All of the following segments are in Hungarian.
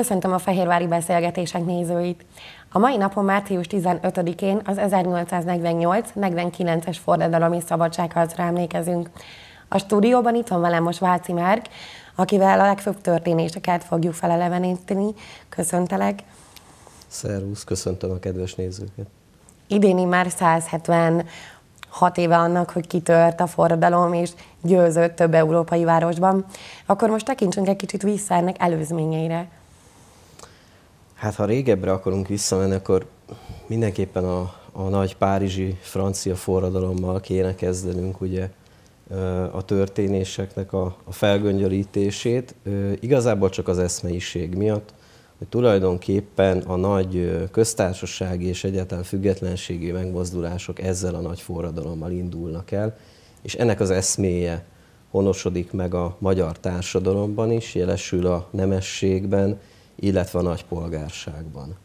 Köszöntöm a Fehérvári Beszélgetések nézőit! A mai napon március 15-én az 1848-49-es forradalomi szabadságharcra emlékezünk. A stúdióban itt van velem most Váci Márk, akivel a legfőbb történéseket fogjuk feleleveníteni. Köszöntelek! Szervusz, köszöntöm a kedves nézőket! Idén már 170 hat éve annak, hogy kitört a forradalom, és győzött több európai városban. Akkor most tekintsünk egy kicsit vissza ennek előzményeire. Hát ha régebbre akarunk visszamenni, akkor mindenképpen a, a nagy párizsi francia forradalommal kéne kezdenünk ugye a történéseknek a, a felgöngyölítését, igazából csak az eszmeiség miatt, hogy tulajdonképpen a nagy köztársasági és egyáltalán függetlenségi megmozdulások ezzel a nagy forradalommal indulnak el, és ennek az eszméje honosodik meg a magyar társadalomban is, jelesül a nemességben, illetve a nagypolgárságban.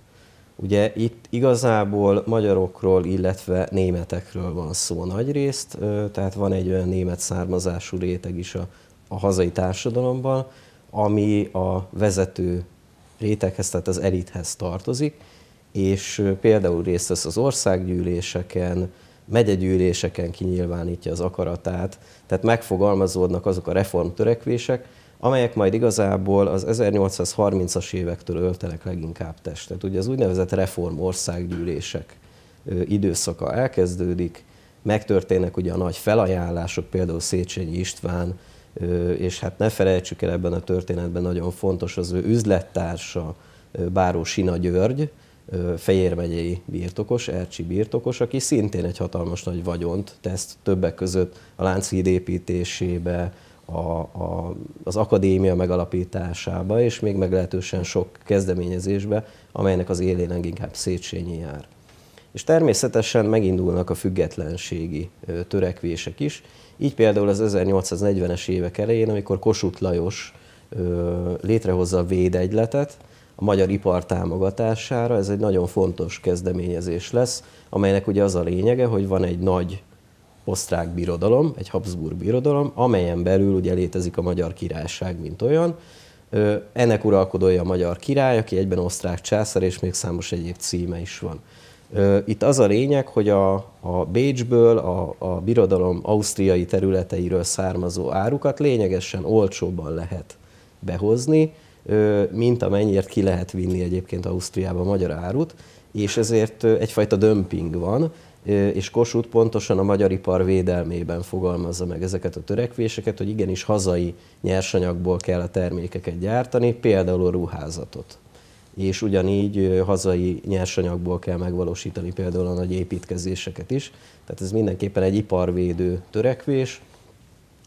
Ugye itt igazából magyarokról, illetve németekről van szó nagyrészt, tehát van egy olyan német származású réteg is a, a hazai társadalomban, ami a vezető réteghez, tehát az elithez tartozik, és például részt vesz az országgyűléseken, megyegyűléseken kinyilvánítja az akaratát, tehát megfogalmazódnak azok a reformtörekvések, amelyek majd igazából az 1830-as évektől öltenek leginkább testet. Ugye az úgynevezett reform országgyűlések időszaka elkezdődik, megtörténnek ugye a nagy felajánlások, például Széchenyi István, és hát ne felejtsük el ebben a történetben nagyon fontos az ő üzlettársa, Báró Sina György, Fejér megyei birtokos, Ercsi birtokos, aki szintén egy hatalmas nagy vagyont tesz többek között a Lánchíd építésébe, a, a, az akadémia megalapításába, és még meglehetősen sok kezdeményezésbe, amelynek az élén inkább Széchenyi jár. És természetesen megindulnak a függetlenségi törekvések is, így például az 1840-es évek elején, amikor Kossuth Lajos létrehozza a védegyletet, a magyar ipar támogatására, ez egy nagyon fontos kezdeményezés lesz, amelynek ugye az a lényege, hogy van egy nagy osztrák birodalom, egy Habsburg birodalom, amelyen belül ugye létezik a magyar királyság, mint olyan. Ennek uralkodója a magyar király, aki egyben osztrák császár, és még számos egyéb címe is van. Itt az a lényeg, hogy a, a Bécsből, a, a birodalom ausztriai területeiről származó árukat lényegesen olcsóbban lehet behozni, mint amennyiért ki lehet vinni egyébként Ausztriába a magyar árut, és ezért egyfajta dömping van, és Kossuth pontosan a magyar ipar védelmében fogalmazza meg ezeket a törekvéseket, hogy igenis hazai nyersanyagból kell a termékeket gyártani, például a ruházatot. És ugyanígy hazai nyersanyagból kell megvalósítani például a nagy építkezéseket is. Tehát ez mindenképpen egy iparvédő törekvés,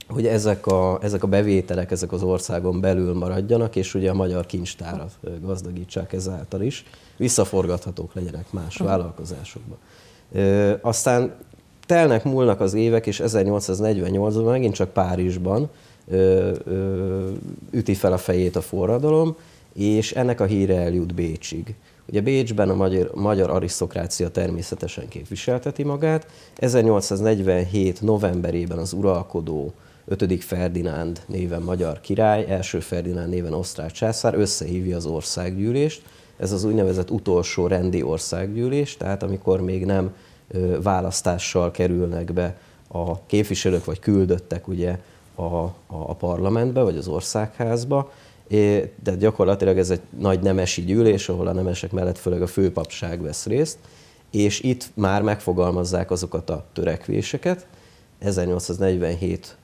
hogy ezek a, ezek a bevételek ezek az országon belül maradjanak, és ugye a magyar kincstárat gazdagítsák ezáltal is, visszaforgathatók legyenek más vállalkozásokba. Aztán telnek, múlnak az évek, és 1848-ban megint csak Párizsban üti fel a fejét a forradalom, és ennek a híre eljut Bécsig. Ugye Bécsben a magyar, magyar arisztokrácia természetesen képviselteti magát. 1847. novemberében az uralkodó 5. Ferdinánd néven magyar király, első Ferdinánd néven osztrák császár összehívja az országgyűlést, ez az úgynevezett utolsó rendi országgyűlés, tehát amikor még nem választással kerülnek be a képviselők vagy küldöttek ugye a, a parlamentbe vagy az országházba, de gyakorlatilag ez egy nagy nemesi gyűlés, ahol a nemesek mellett főleg a főpapság vesz részt, és itt már megfogalmazzák azokat a törekvéseket. 1847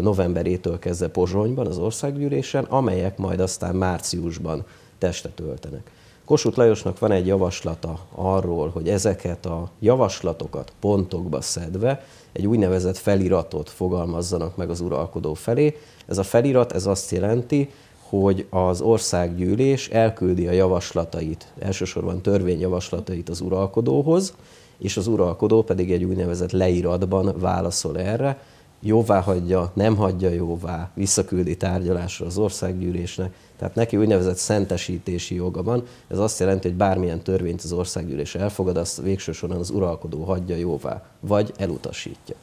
novemberétől kezdve Pozsonyban az országgyűlésen, amelyek majd aztán márciusban testet öltenek. Kossuth Lajosnak van egy javaslata arról, hogy ezeket a javaslatokat pontokba szedve egy úgynevezett feliratot fogalmazzanak meg az uralkodó felé. Ez a felirat, ez azt jelenti, hogy az országgyűlés elküldi a javaslatait, elsősorban törvényjavaslatait az uralkodóhoz, és az uralkodó pedig egy úgynevezett leíratban válaszol erre, jóvá hagyja, nem hagyja jóvá, visszaküldi tárgyalásra az országgyűlésnek. Tehát neki úgynevezett szentesítési joga van. Ez azt jelenti, hogy bármilyen törvényt az országgyűlés elfogad, azt végső soron az uralkodó hagyja jóvá, vagy elutasítja.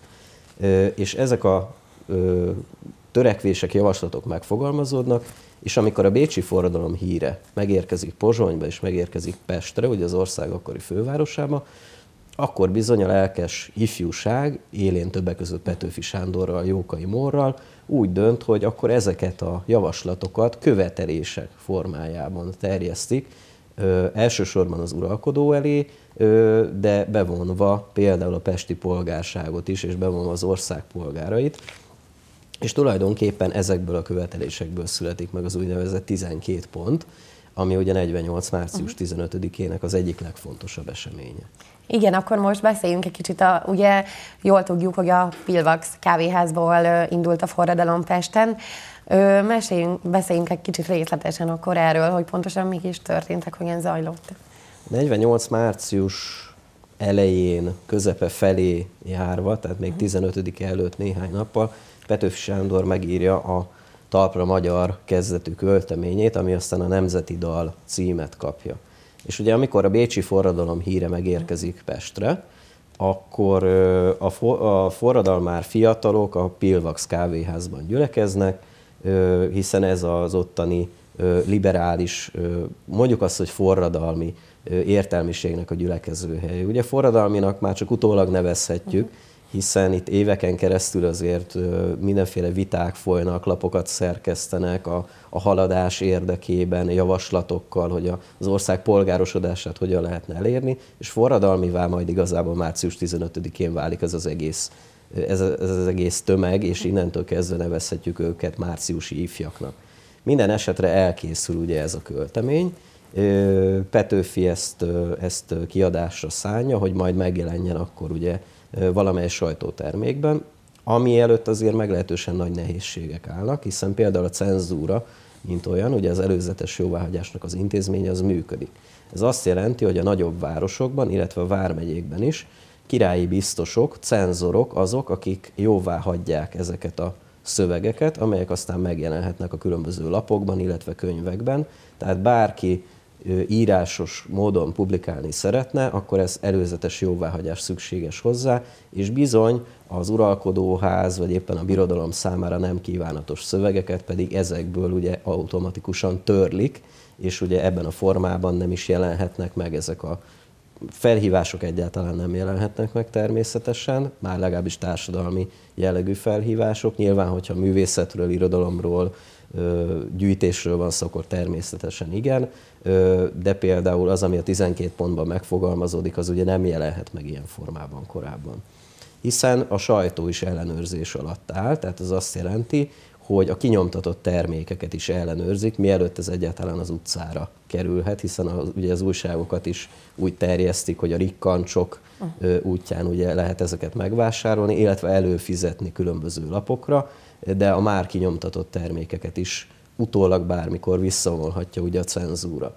És ezek a törekvések, javaslatok megfogalmazódnak, és amikor a bécsi forradalom híre megérkezik Pozsonyba és megérkezik Pestre, ugye az ország akkori fővárosába, akkor bizony a lelkes ifjúság, élén többek között Petőfi Sándorral, Jókai Morral, úgy dönt, hogy akkor ezeket a javaslatokat követelések formájában terjesztik, ö, elsősorban az uralkodó elé, ö, de bevonva például a pesti polgárságot is, és bevonva az ország polgárait. És tulajdonképpen ezekből a követelésekből születik meg az úgynevezett 12 pont, ami ugye 48. március 15-ének mhm. az egyik legfontosabb eseménye. Igen, akkor most beszéljünk egy kicsit, a, ugye jól tudjuk, hogy a Pilvax kávéházból indult a forradalom Pesten. Ö, meséljünk, beszéljünk egy kicsit részletesen akkor erről, hogy pontosan mik is történtek, hogyan zajlott. 48. március elején, közepe felé járva, tehát még 15 mhm. előtt néhány nappal, Petőfi Sándor megírja a talpra magyar kezdetű költeményét, ami aztán a Nemzeti Dal címet kapja. És ugye amikor a Bécsi forradalom híre megérkezik Pestre, akkor a, forradalmár fiatalok a Pilvax kávéházban gyülekeznek, hiszen ez az ottani liberális, mondjuk azt, hogy forradalmi értelmiségnek a gyülekezőhely. Ugye forradalminak már csak utólag nevezhetjük, uh-huh hiszen itt éveken keresztül azért mindenféle viták folynak, lapokat szerkesztenek a, a haladás érdekében, javaslatokkal, hogy az ország polgárosodását hogyan lehetne elérni, és forradalmivá majd igazából március 15-én válik ez az egész ez, ez az egész tömeg, és innentől kezdve nevezhetjük őket márciusi ifjaknak. Minden esetre elkészül ugye ez a költemény, Petőfi ezt, ezt kiadásra szánja, hogy majd megjelenjen akkor ugye valamely sajtótermékben, ami előtt azért meglehetősen nagy nehézségek állnak, hiszen például a cenzúra, mint olyan, ugye az előzetes jóváhagyásnak az intézménye az működik. Ez azt jelenti, hogy a nagyobb városokban, illetve a vármegyékben is királyi biztosok, cenzorok azok, akik jóvá hagyják ezeket a szövegeket, amelyek aztán megjelenhetnek a különböző lapokban, illetve könyvekben. Tehát bárki írásos módon publikálni szeretne, akkor ez előzetes jóváhagyás szükséges hozzá, és bizony az uralkodóház, vagy éppen a birodalom számára nem kívánatos szövegeket pedig ezekből ugye automatikusan törlik, és ugye ebben a formában nem is jelenhetnek meg ezek a felhívások egyáltalán nem jelenhetnek meg természetesen, már legalábbis társadalmi jellegű felhívások. Nyilván, hogyha művészetről, irodalomról, gyűjtésről van akkor természetesen igen, de például az, ami a 12 pontban megfogalmazódik, az ugye nem jelenhet meg ilyen formában korábban. Hiszen a sajtó is ellenőrzés alatt áll, tehát az azt jelenti, hogy a kinyomtatott termékeket is ellenőrzik, mielőtt ez egyáltalán az utcára kerülhet, hiszen az, ugye az újságokat is úgy terjesztik, hogy a rikkancsok uh. útján ugye lehet ezeket megvásárolni, illetve előfizetni különböző lapokra, de a már kinyomtatott termékeket is utólag bármikor visszavonhatja ugye a cenzúra.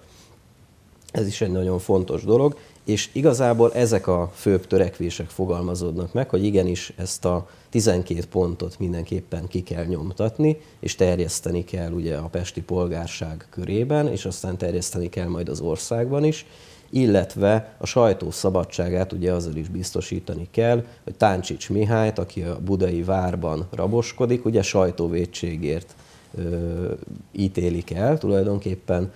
Ez is egy nagyon fontos dolog és igazából ezek a főbb törekvések fogalmazódnak meg, hogy igenis ezt a 12 pontot mindenképpen ki kell nyomtatni, és terjeszteni kell ugye a pesti polgárság körében, és aztán terjeszteni kell majd az országban is, illetve a sajtó szabadságát ugye azzal is biztosítani kell, hogy Táncsics Mihályt, aki a budai várban raboskodik, ugye sajtóvédségért ö, ítélik el tulajdonképpen,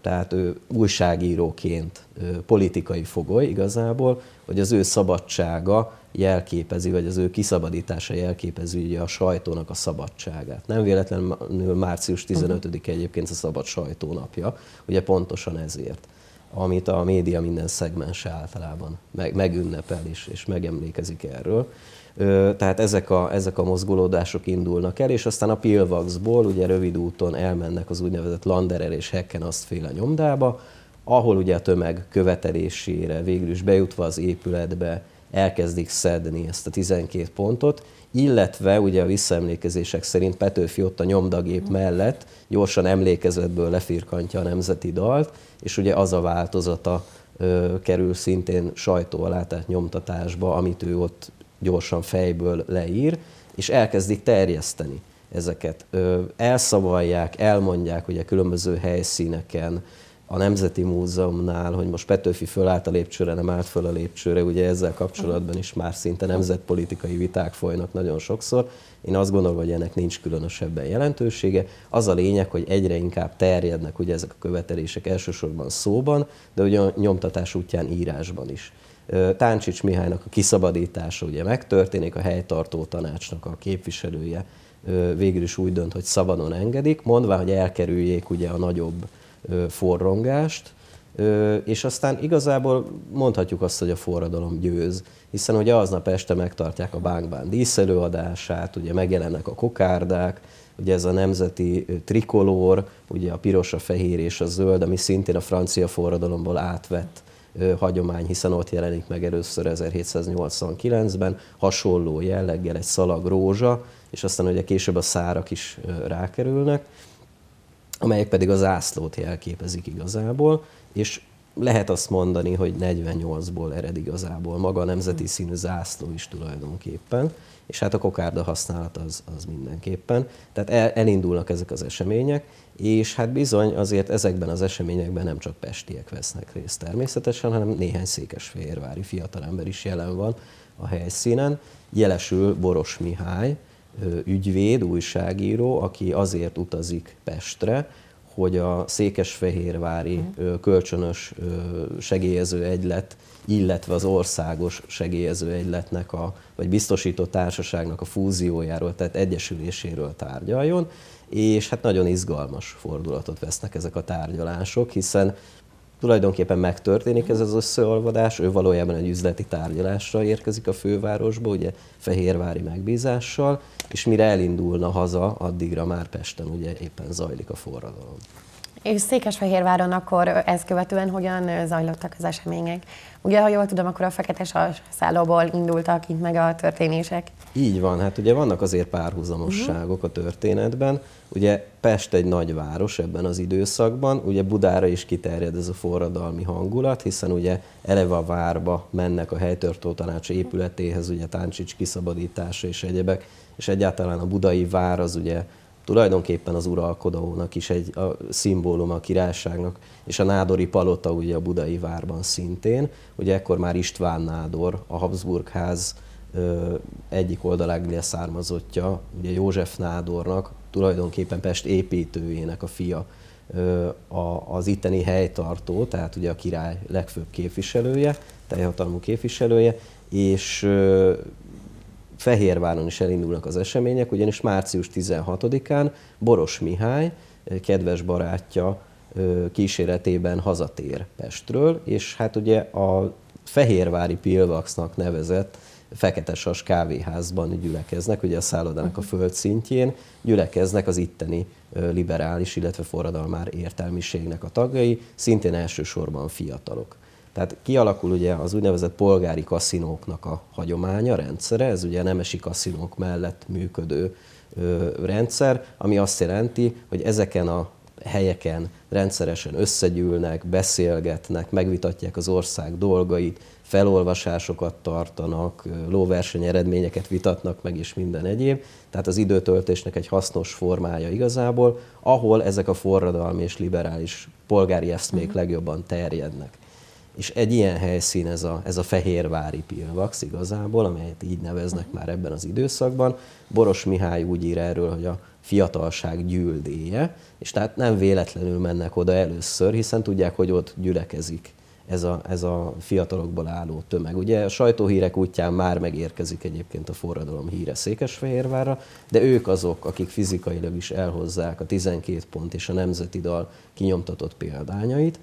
tehát ő újságíróként politikai fogoly igazából, hogy az ő szabadsága jelképezi, vagy az ő kiszabadítása jelképezi ugye a sajtónak a szabadságát. Nem véletlenül március 15-e egyébként a szabad sajtónapja, ugye pontosan ezért amit a média minden szegmense általában meg, megünnepel és, és megemlékezik erről. Tehát ezek a, ezek a mozgolódások indulnak el, és aztán a Pilvaxból ugye rövid úton elmennek az úgynevezett Landerer és Hecken azt a nyomdába, ahol ugye a tömeg követelésére végül is bejutva az épületbe elkezdik szedni ezt a 12 pontot, illetve ugye a visszaemlékezések szerint Petőfi ott a nyomdagép mhm. mellett gyorsan emlékezetből lefirkantja a nemzeti dalt, és ugye az a változata ö, kerül szintén sajtó alá, tehát nyomtatásba, amit ő ott gyorsan fejből leír, és elkezdik terjeszteni ezeket. Elszavalják, elmondják ugye különböző helyszíneken, a Nemzeti Múzeumnál, hogy most Petőfi fölállt a lépcsőre, nem állt föl a lépcsőre, ugye ezzel kapcsolatban is már szinte nemzetpolitikai viták folynak nagyon sokszor. Én azt gondolom, hogy ennek nincs különösebben jelentősége. Az a lényeg, hogy egyre inkább terjednek ugye ezek a követelések elsősorban szóban, de ugye a nyomtatás útján írásban is. Táncsics Mihálynak a kiszabadítása ugye megtörténik, a helytartó tanácsnak a képviselője végül is úgy dönt, hogy szabadon engedik, mondván, hogy elkerüljék ugye a nagyobb forrongást, és aztán igazából mondhatjuk azt, hogy a forradalom győz, hiszen ugye aznap este megtartják a Bánkbán díszelőadását, ugye megjelennek a kokárdák, ugye ez a nemzeti trikolór, ugye a piros, a fehér és a zöld, ami szintén a francia forradalomból átvett hagyomány, hiszen ott jelenik meg először 1789-ben, hasonló jelleggel egy szalag rózsa, és aztán ugye később a szárak is rákerülnek, amelyek pedig az ászlót jelképezik igazából, és lehet azt mondani, hogy 48-ból ered igazából maga a nemzeti hmm. színű zászló is tulajdonképpen, és hát a kokárda használat az, az mindenképpen. Tehát el, elindulnak ezek az események, és hát bizony azért ezekben az eseményekben nem csak pestiek vesznek részt természetesen, hanem néhány székesfehérvári fiatalember is jelen van a helyszínen. Jelesül Boros Mihály, ügyvéd, újságíró, aki azért utazik Pestre, hogy a székesfehérvári mhm. kölcsönös segélyező egylet, illetve az országos segélyező egyletnek, a, vagy biztosító társaságnak a fúziójáról, tehát egyesüléséről tárgyaljon, és hát nagyon izgalmas fordulatot vesznek ezek a tárgyalások, hiszen Tulajdonképpen megtörténik ez az összeolvadás, ő valójában egy üzleti tárgyalásra érkezik a fővárosba, ugye Fehérvári megbízással, és mire elindulna haza, addigra már Pesten ugye éppen zajlik a forradalom. És Székesfehérváron akkor ezt követően hogyan zajlottak az események? Ugye, ha jól tudom, akkor a Fekete szállóból indultak itt meg a történések. Így van, hát ugye vannak azért párhuzamosságok mhm. a történetben. Ugye Pest egy nagy város ebben az időszakban, ugye Budára is kiterjed ez a forradalmi hangulat, hiszen ugye eleve a várba mennek a helytörtó tanács épületéhez, ugye Táncsics kiszabadítása és egyebek, és egyáltalán a budai vár az ugye tulajdonképpen az uralkodónak is egy a szimbólum a királyságnak, és a nádori palota ugye a budai várban szintén. Ugye ekkor már István Nádor, a Habsburg ház ö, egyik oldalág származottja, ugye József Nádornak, tulajdonképpen Pest építőjének a fia ö, a, az itteni helytartó, tehát ugye a király legfőbb képviselője, teljhatalmú képviselője, és Fehérváron is elindulnak az események, ugyanis március 16-án Boros Mihály, eh, kedves barátja eh, kíséretében hazatér Pestről, és hát ugye a Fehérvári Pilvaxnak nevezett Fekete Sas kávéházban gyülekeznek, ugye a szállodának a földszintjén, gyülekeznek az itteni eh, liberális, illetve forradalmár értelmiségnek a tagjai, szintén elsősorban fiatalok. Tehát kialakul ugye az úgynevezett polgári kaszinóknak a hagyománya, rendszere, ez ugye a nemesi kaszinók mellett működő ö, rendszer, ami azt jelenti, hogy ezeken a helyeken rendszeresen összegyűlnek, beszélgetnek, megvitatják az ország dolgait, felolvasásokat tartanak, lóverseny eredményeket vitatnak meg, és minden egyéb. Tehát az időtöltésnek egy hasznos formája igazából, ahol ezek a forradalmi és liberális polgári eszmék mhm. legjobban terjednek. És egy ilyen helyszín ez a, ez a fehérvári pilvax igazából, amelyet így neveznek mhm. már ebben az időszakban. Boros Mihály úgy ír erről, hogy a fiatalság gyűldéje, és tehát nem véletlenül mennek oda először, hiszen tudják, hogy ott gyülekezik ez a, ez a fiatalokból álló tömeg. Ugye a sajtóhírek útján már megérkezik egyébként a forradalom híre Székesfehérvárra, de ők azok, akik fizikailag is elhozzák a 12 pont és a nemzeti dal kinyomtatott példányait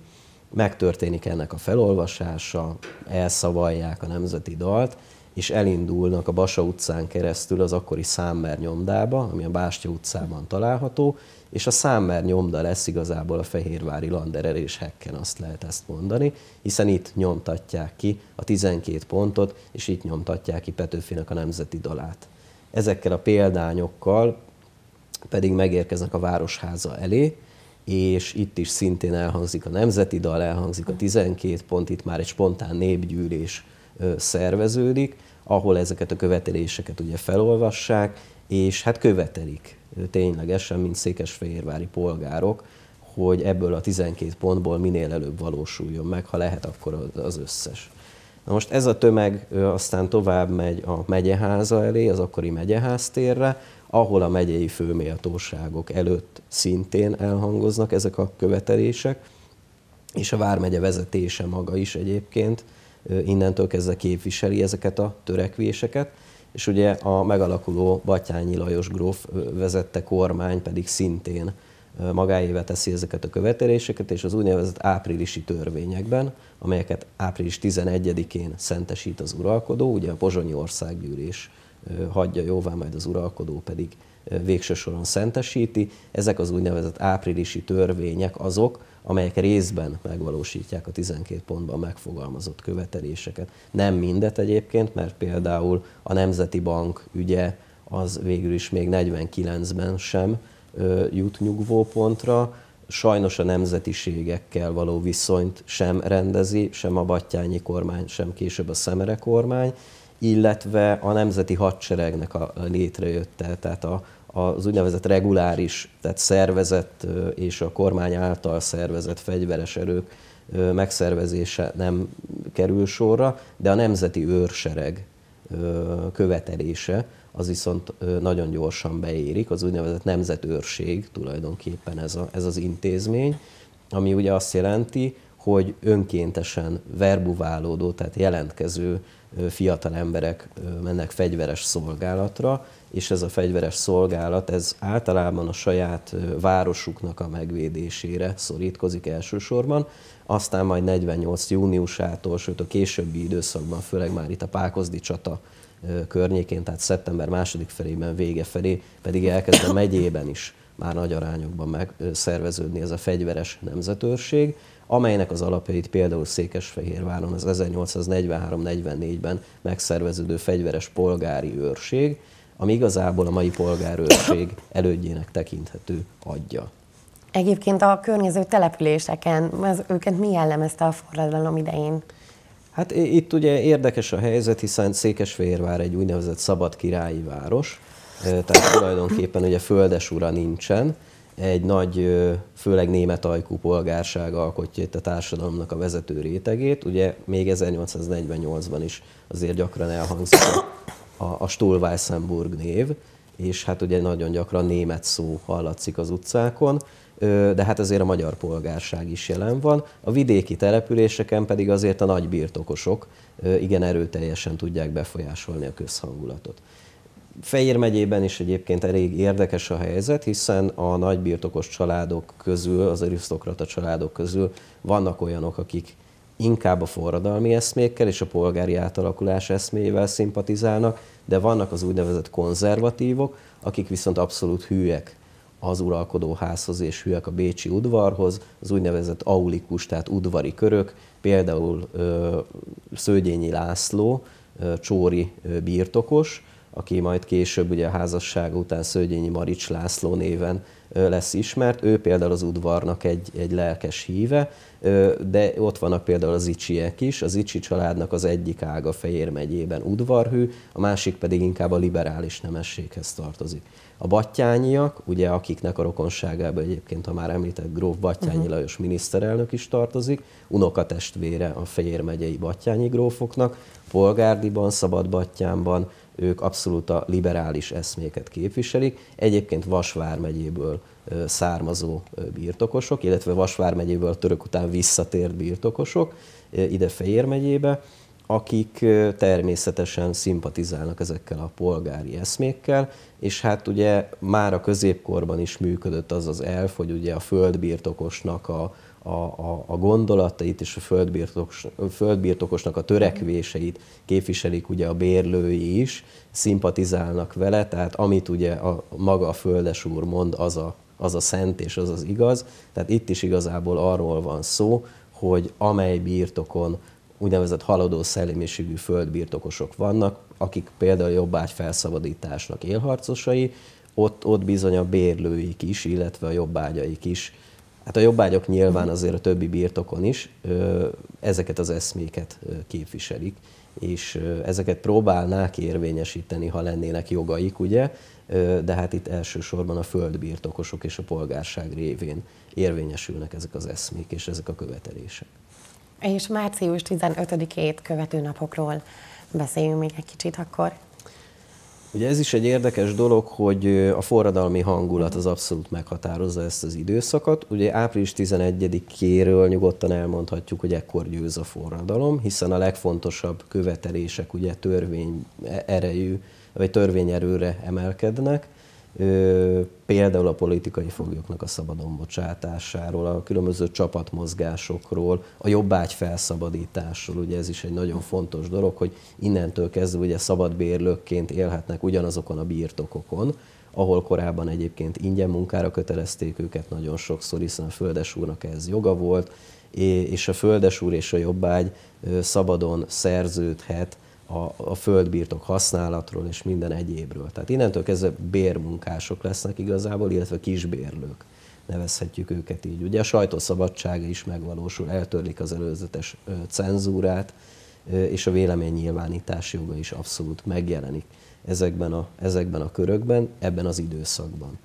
megtörténik ennek a felolvasása, elszavalják a nemzeti dalt, és elindulnak a Basa utcán keresztül az akkori Számmer nyomdába, ami a Bástya utcában található, és a Számmer nyomda lesz igazából a Fehérvári Landerer és Hekken, azt lehet ezt mondani, hiszen itt nyomtatják ki a 12 pontot, és itt nyomtatják ki Petőfinek a nemzeti dalát. Ezekkel a példányokkal pedig megérkeznek a Városháza elé, és itt is szintén elhangzik a nemzeti dal, elhangzik a 12 pont, itt már egy spontán népgyűlés szerveződik, ahol ezeket a követeléseket ugye felolvassák, és hát követelik ténylegesen, mint székesfehérvári polgárok, hogy ebből a 12 pontból minél előbb valósuljon meg, ha lehet, akkor az összes. Na most ez a tömeg aztán tovább megy a megyeháza elé, az akkori megyeháztérre, ahol a megyei főméltóságok előtt szintén elhangoznak ezek a követelések, és a Vármegye vezetése maga is egyébként innentől kezdve képviseli ezeket a törekvéseket, és ugye a megalakuló Batyányi Lajos gróf vezette kormány pedig szintén magáévá teszi ezeket a követeléseket, és az úgynevezett áprilisi törvényekben, amelyeket április 11-én szentesít az uralkodó, ugye a Pozsonyi Országgyűlés hagyja jóvá, majd az uralkodó pedig végső soron szentesíti. Ezek az úgynevezett áprilisi törvények azok, amelyek részben megvalósítják a 12 pontban megfogalmazott követeléseket. Nem mindet egyébként, mert például a Nemzeti Bank ügye az végül is még 49-ben sem jut nyugvópontra, sajnos a nemzetiségekkel való viszonyt sem rendezi, sem a Battyányi kormány, sem később a Szemere kormány, illetve a nemzeti hadseregnek a létrejötte, tehát a, az úgynevezett reguláris, tehát szervezett és a kormány által szervezett fegyveres erők megszervezése nem kerül sorra, de a nemzeti őrsereg követelése az viszont nagyon gyorsan beérik, az úgynevezett nemzetőrség tulajdonképpen ez, a, ez az intézmény, ami ugye azt jelenti, hogy önkéntesen verbuválódó, tehát jelentkező fiatal emberek mennek fegyveres szolgálatra, és ez a fegyveres szolgálat ez általában a saját városuknak a megvédésére szorítkozik elsősorban, aztán majd 48. júniusától, sőt a későbbi időszakban, főleg már itt a Pákozdi csata környékén, tehát szeptember második felében vége felé, pedig elkezd a megyében is már nagy arányokban megszerveződni ez a fegyveres nemzetőrség, amelynek az alapjait például Székesfehérváron az 1843-44-ben megszerveződő fegyveres polgári őrség, ami igazából a mai polgárőrség elődjének tekinthető adja. Egyébként a környező településeken, az, őket mi jellemezte a forradalom idején? Hát itt ugye érdekes a helyzet, hiszen Székesfehérvár egy úgynevezett szabad királyi város, tehát tulajdonképpen ugye földes ura nincsen, egy nagy, főleg német ajkú polgárság alkotja itt a társadalomnak a vezető rétegét. Ugye még 1848-ban is azért gyakran elhangzik a, a, Stolweissenburg név, és hát ugye nagyon gyakran német szó hallatszik az utcákon, de hát azért a magyar polgárság is jelen van. A vidéki településeken pedig azért a nagy birtokosok igen erőteljesen tudják befolyásolni a közhangulatot. Fejér megyében is egyébként elég érdekes a helyzet, hiszen a nagybirtokos családok közül, az arisztokrata családok közül vannak olyanok, akik inkább a forradalmi eszmékkel és a polgári átalakulás eszméjével szimpatizálnak, de vannak az úgynevezett konzervatívok, akik viszont abszolút hűek az uralkodó házhoz és hűek a Bécsi udvarhoz, az úgynevezett aulikus, tehát udvari körök, például ö, Szőgyényi László, ö, Csóri ö, birtokos, aki majd később ugye a házasság után Szőgyényi Marics László néven lesz ismert. Ő például az udvarnak egy, egy lelkes híve, de ott vannak például az Icsiek is. Az Icsi családnak az egyik ága Fejér megyében udvarhű, a másik pedig inkább a liberális nemességhez tartozik. A battyányiak, ugye akiknek a rokonságában egyébként a már említett gróf Battyányi uh-huh. Lajos miniszterelnök is tartozik, unokatestvére a Fejér megyei Battyányi grófoknak, Polgárdiban, Battyánban, ők abszolút a liberális eszméket képviselik. Egyébként Vasvár megyéből származó birtokosok, illetve Vasvár megyéből török után visszatért birtokosok ide Fejér megyébe, akik természetesen szimpatizálnak ezekkel a polgári eszmékkel, és hát ugye már a középkorban is működött az az elf, hogy ugye a földbirtokosnak a, a, a, a gondolatait és a földbirtokos, földbirtokosnak a törekvéseit képviselik ugye a bérlői is, szimpatizálnak vele, tehát amit ugye a, maga a földes úr mond, az a, az a szent és az az igaz. Tehát itt is igazából arról van szó, hogy amely birtokon úgynevezett haladó szellemiségű földbirtokosok vannak, akik például jobbágy felszabadításnak élharcosai, ott, ott bizony a bérlőik is, illetve a jobbágyaik is Hát a jobbágyok nyilván azért a többi birtokon is ezeket az eszméket képviselik, és ezeket próbálnák érvényesíteni, ha lennének jogaik, ugye, de hát itt elsősorban a földbirtokosok és a polgárság révén érvényesülnek ezek az eszmék és ezek a követelések. És március 15-ét követő napokról beszéljünk még egy kicsit akkor. Ugye ez is egy érdekes dolog, hogy a forradalmi hangulat az abszolút meghatározza ezt az időszakot. Ugye április 11-éről nyugodtan elmondhatjuk, hogy ekkor győz a forradalom, hiszen a legfontosabb követelések ugye törvény e-, erejű, vagy törvényerőre emelkednek, például a politikai foglyoknak a szabadon bocsátásáról, a különböző csapatmozgásokról, a jobbágy felszabadításról, ugye ez is egy nagyon fontos dolog, hogy innentől kezdve ugye szabadbérlőkként élhetnek ugyanazokon a birtokokon, ahol korábban egyébként ingyen munkára kötelezték őket nagyon sokszor, hiszen a földes úrnak ez joga volt, és a földes úr és a jobbágy szabadon szerződhet a, a földbirtok használatról és minden egyébről. Tehát innentől kezdve bérmunkások lesznek igazából, illetve kisbérlők nevezhetjük őket így. Ugye a sajtószabadsága is megvalósul, eltörlik az előzetes cenzúrát, és a véleménynyilvánítás joga is abszolút megjelenik ezekben a, ezekben a körökben, ebben az időszakban.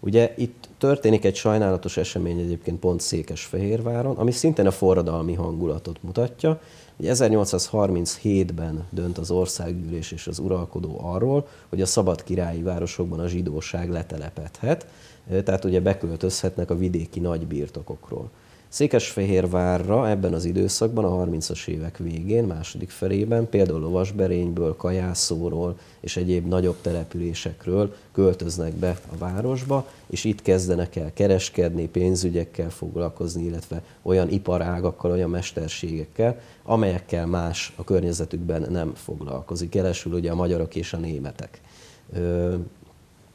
Ugye itt történik egy sajnálatos esemény egyébként pont Székesfehérváron, ami szintén a forradalmi hangulatot mutatja, 1837-ben dönt az országgyűlés és az uralkodó arról, hogy a szabad királyi városokban a zsidóság letelepedhet, tehát ugye beköltözhetnek a vidéki nagybirtokokról. Székesfehérvárra ebben az időszakban, a 30-as évek végén, második felében például Lovasberényből, Kajászóról és egyéb nagyobb településekről költöznek be a városba, és itt kezdenek el kereskedni, pénzügyekkel foglalkozni, illetve olyan iparágakkal, olyan mesterségekkel, amelyekkel más a környezetükben nem foglalkozik. Keresül ugye a magyarok és a németek.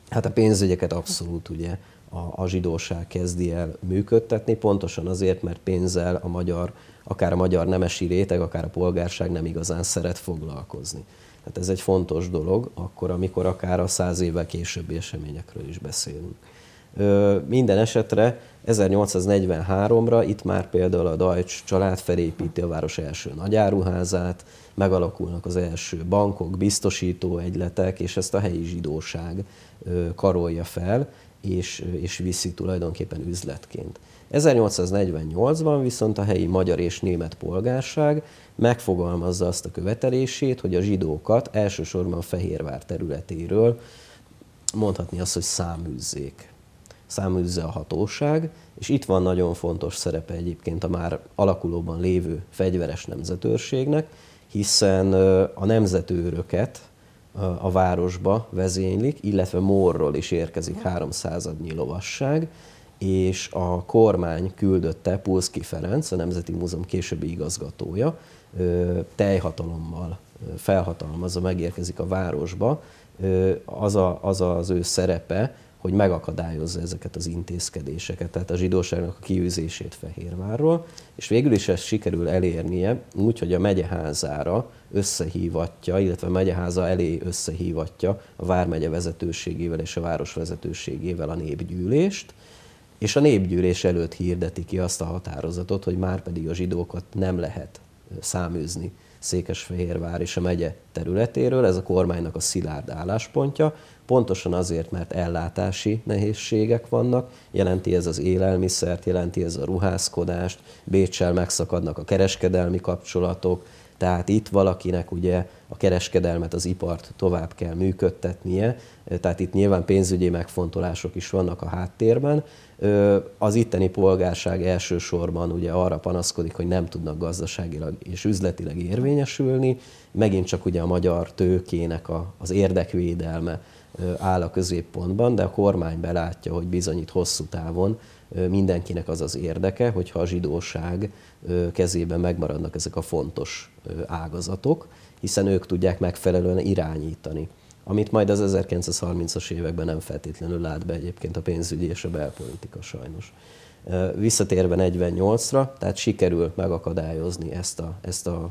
Hát a pénzügyeket abszolút ugye a, a zsidóság kezdi el működtetni, pontosan azért, mert pénzzel a magyar, akár a magyar nemesi réteg, akár a polgárság nem igazán szeret foglalkozni. Tehát ez egy fontos dolog, akkor, amikor akár a száz évvel későbbi eseményekről is beszélünk. minden esetre 1843-ra itt már például a Deutsch család felépíti a város első nagyáruházát, megalakulnak az első bankok, biztosító egyletek, és ezt a helyi zsidóság karolja fel, és, és viszik tulajdonképpen üzletként. 1848-ban viszont a helyi magyar és német polgárság megfogalmazza azt a követelését, hogy a zsidókat elsősorban Fehérvár területéről mondhatni azt, hogy száműzzék. Száműzze a hatóság, és itt van nagyon fontos szerepe egyébként a már alakulóban lévő fegyveres nemzetőrségnek, hiszen a nemzetőröket a városba vezénylik, illetve Morról is érkezik 300 adnyi lovasság, és a kormány küldötte Pulszki Ferenc, a Nemzeti Múzeum későbbi igazgatója, tejhatalommal felhatalmazza, megérkezik a városba, az, a, az az ő szerepe, hogy megakadályozza ezeket az intézkedéseket, tehát a zsidóságnak a kiűzését Fehérvárról, és végül is ezt sikerül elérnie úgy, hogy a megyeházára összehívatja, illetve a megyeháza elé összehívatja a vármegye vezetőségével és a város vezetőségével a népgyűlést, és a népgyűlés előtt hirdeti ki azt a határozatot, hogy már pedig a zsidókat nem lehet száműzni Székesfehérvár és a megye területéről, ez a kormánynak a szilárd álláspontja, Pontosan azért, mert ellátási nehézségek vannak, jelenti ez az élelmiszert, jelenti ez a ruházkodást, Bécsel megszakadnak a kereskedelmi kapcsolatok, tehát itt valakinek ugye a kereskedelmet, az ipart tovább kell működtetnie, tehát itt nyilván pénzügyi megfontolások is vannak a háttérben. Az itteni polgárság elsősorban ugye arra panaszkodik, hogy nem tudnak gazdaságilag és üzletileg érvényesülni, megint csak ugye a magyar tőkének a, az érdekvédelme áll a középpontban, de a kormány belátja, hogy bizonyít hosszú távon mindenkinek az az érdeke, hogyha a zsidóság kezében megmaradnak ezek a fontos ágazatok, hiszen ők tudják megfelelően irányítani amit majd az 1930-as években nem feltétlenül lát be egyébként a pénzügyi és a belpolitika sajnos. Visszatérve 48-ra, tehát sikerül megakadályozni ezt a, ezt a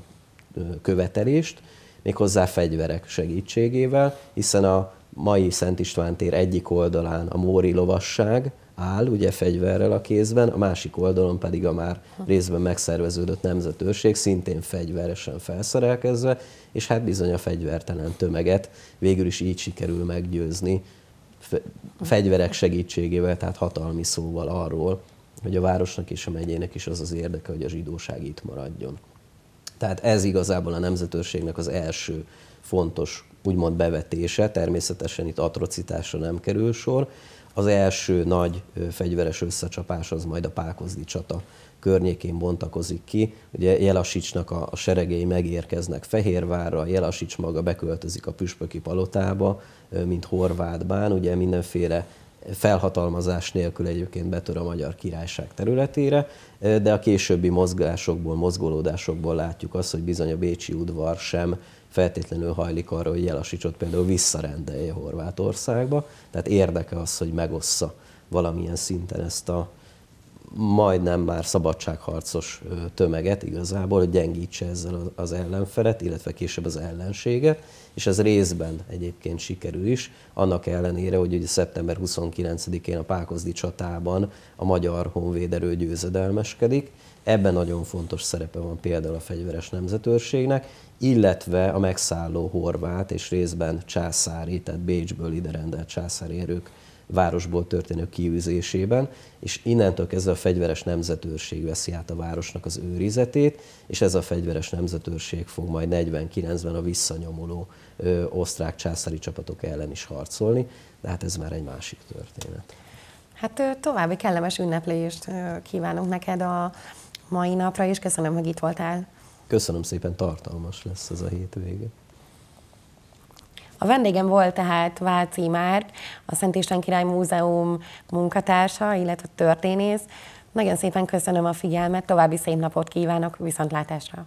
követelést, méghozzá fegyverek segítségével, hiszen a mai Szent István tér egyik oldalán a Móri lovasság áll, ugye fegyverrel a kézben, a másik oldalon pedig a már részben megszerveződött nemzetőrség, szintén fegyveresen felszerelkezve, és hát bizony a fegyvertelen tömeget végül is így sikerül meggyőzni fegyverek segítségével, tehát hatalmi szóval arról, hogy a városnak és a megyének is az az érdeke, hogy a zsidóság itt maradjon. Tehát ez igazából a nemzetőrségnek az első fontos úgymond bevetése, természetesen itt atrocitásra nem kerül sor. Az első nagy fegyveres összecsapás az majd a Pákozdi csata környékén bontakozik ki. Ugye Jelasicsnak a, seregei megérkeznek Fehérvárra, Jelasics maga beköltözik a püspöki palotába, mint Horvátbán, ugye mindenféle felhatalmazás nélkül egyébként betör a magyar királyság területére, de a későbbi mozgásokból, mozgolódásokból látjuk azt, hogy bizony a Bécsi udvar sem feltétlenül hajlik arra, hogy Jelasicsot például visszarendelje Horvátországba, tehát érdeke az, hogy megossza valamilyen szinten ezt a majdnem már szabadságharcos tömeget igazából, hogy gyengítse ezzel az ellenfelet, illetve később az ellenséget, és ez részben egyébként sikerül is, annak ellenére, hogy ugye szeptember 29-én a Pákozdi csatában a magyar honvéderő győzedelmeskedik, Ebben nagyon fontos szerepe van például a fegyveres nemzetőrségnek, illetve a megszálló horvát és részben császári, tehát Bécsből ide rendelt császári erők városból történő kiűzésében, és innentől kezdve a fegyveres nemzetőrség veszi át a városnak az őrizetét, és ez a fegyveres nemzetőrség fog majd 49-ben a visszanyomuló ö, osztrák császári csapatok ellen is harcolni, de hát ez már egy másik történet. Hát további kellemes ünneplést kívánunk neked a mai napra, és köszönöm, hogy itt voltál. Köszönöm szépen, tartalmas lesz ez a hétvége. A vendégem volt tehát Váci Márk, a Szent István Király Múzeum munkatársa, illetve történész. Nagyon szépen köszönöm a figyelmet, további szép napot kívánok, viszontlátásra!